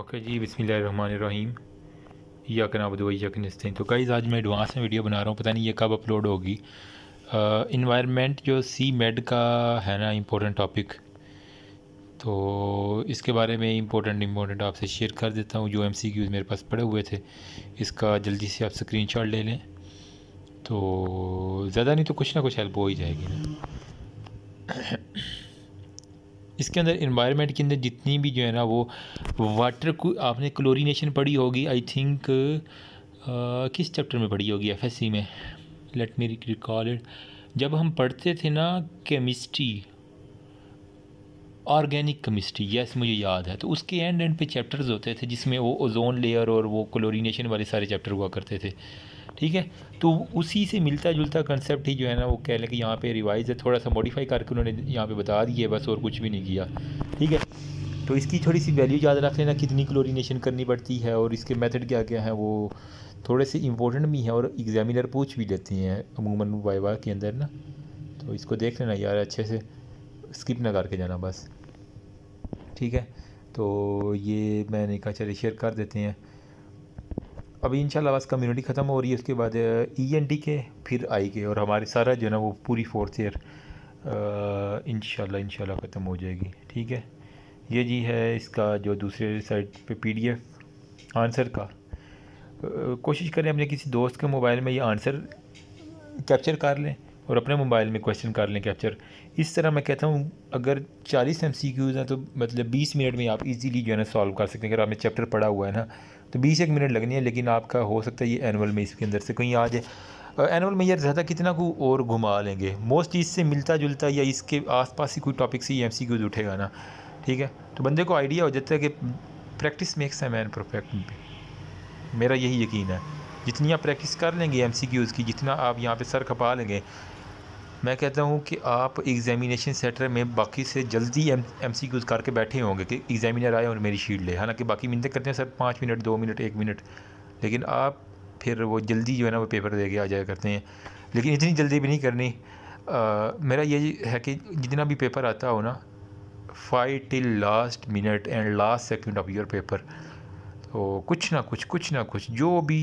okay जी बिसमीम यकन अबदुबई यकन इस्तीन तो कई आज मैं एडवांस में वीडियो बना रहा हूँ पता नहीं ये कब अपलोड होगी इन्वायरमेंट जो सी मेड का है ना इम्पोर्टेंट टॉपिक तो इसके बारे में इम्पोर्टेंट इम्पोर्टेंट आपसे शेयर कर देता हूँ जो एम सी क्यूज़ मेरे पास पड़े हुए थे इसका जल्दी से आप स्क्रीन शॉट ले लें तो ज़्यादा नहीं तो कुछ ना कुछ हेल्प हो ही जाएगी ना इसके अंदर इन्वायरमेंट के अंदर जितनी भी जो है ना वो वाटर को आपने क्लोरीनेशन पढ़ी होगी आई थिंक किस चैप्टर में पढ़ी होगी एफ में लेट मी रिकॉल इट जब हम पढ़ते थे ना केमिस्ट्री ऑर्गेनिक केमिस्ट्री यस मुझे याद है तो उसके एंड एंड पे चैप्टर्स होते थे जिसमें वो ओजोन लेयर और वो क्लोरीनेशन वाले सारे चैप्टर हुआ करते थे ठीक है तो उसी से मिलता जुलता कंसेप्ट ही जो है ना वो कह लें कि यहाँ पे रिवाइज है थोड़ा सा मॉडिफाई करके उन्होंने यहाँ पे बता दिए बस और कुछ भी नहीं किया ठीक है तो इसकी थोड़ी सी वैल्यू याद रख लेना कितनी क्लोरीनेशन करनी पड़ती है और इसके मेथड क्या क्या है वो थोड़े से इंपॉर्टेंट भी हैं और एग्जामिनर पूछ भी लेते हैं अमूमन वाइवा के अंदर ना तो इसको देख लेना यार अच्छे से स्किप ना करके जाना बस ठीक है तो ये मैंने कहा चले शेयर कर देते हैं अभी इंशाल्लाह बस कम्युनिटी ख़त्म हो रही है उसके बाद ई एन टी के फिर आई के और हमारे सारा जो है ना वो पूरी फोर्थ ईयर इन शाला ख़त्म हो जाएगी ठीक है ये जी है इसका जो दूसरे साइड पे पीडीएफ आंसर का uh, कोशिश करें अपने किसी दोस्त के मोबाइल में ये आंसर कैप्चर कर लें और अपने मोबाइल में क्वेश्चन कर लें कैप्चर इस तरह मैं कहता हूँ अगर चालीस एम सी क्यूज़ हैं तो मतलब बीस मिनट में आप इजीली जो है ना सॉल्व कर सकते हैं अगर आपने चैप्टर पढ़ा हुआ है ना तो बीस एक मिनट लगनी है लेकिन आपका हो सकता है ये एनअल में इसके अंदर से कहीं आ जाए एनुअल में यार ज़्यादा कितना को और घुमा लेंगे मोस्ट इससे मिलता जुलता या इसके पास ही कोई टॉपिक से ही एम सी क्यूज़ उठेगा ना ठीक है तो बंदे को आइडिया हो जाता है कि practice makes a man perfect मेरा यही यकीन है जितनी आप प्रैक्टिस कर लेंगे एम की जितना आप यहाँ पर सर खपा लेंगे मैं कहता हूँ कि आप एग्जामिनेशन सेंटर में बाकी से जल्दी एम एम सी क्यूज़ करके बैठे होंगे कि एग्जामिनर आए और मेरी शीट ले हालांकि बाकी मिनतें करते हैं सर पाँच मिनट दो मिनट एक मिनट लेकिन आप फिर वो जल्दी जो है ना वो पेपर दे के आ जाया करते हैं लेकिन इतनी जल्दी भी नहीं करनी आ, मेरा ये है कि जितना भी पेपर आता हो ना fight till last minute and last second of your paper तो कुछ ना कुछ कुछ ना कुछ जो भी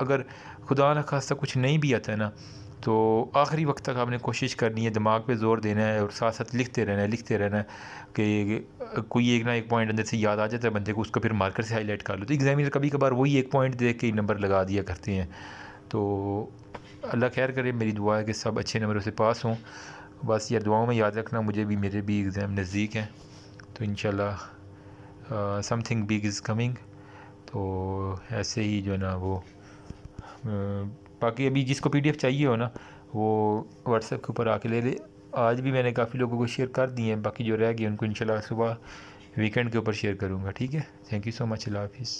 अगर खुदा न खास्ता कुछ नहीं भी आता है ना तो आखिरी वक्त तक आपने कोशिश करनी है दिमाग पे जोर देना है और साथ साथ लिखते रहना है लिखते रहना है कि कोई एक ना एक पॉइंट अंदर से याद आ जाता है बंदे को उसको फिर मार्कर से हाईलाइट कर लो तो एग्जामिनर कभी कभार वही एक पॉइंट देख के नंबर लगा दिया करते हैं तो अल्लाह खैर करे मेरी दुआ है कि सब अच्छे नंबरों से पास हों बस यार दुआओं में याद रखना मुझे भी मेरे भी एग्ज़ाम नज़दीक हैं तो इन समथिंग बिग इज़ कमिंग तो ऐसे ही जो है ना वो बाकी अभी जिसको पीडीएफ चाहिए हो ना वो व्हाट्सएप के ऊपर आके ले ले आज भी मैंने काफ़ी लोगों को शेयर कर दिए हैं बाकी जो रह गए उनको इंशाल्लाह सुबह वीकेंड के ऊपर शेयर करूँगा ठीक है थैंक यू सो मच अल्लाह हाफिज़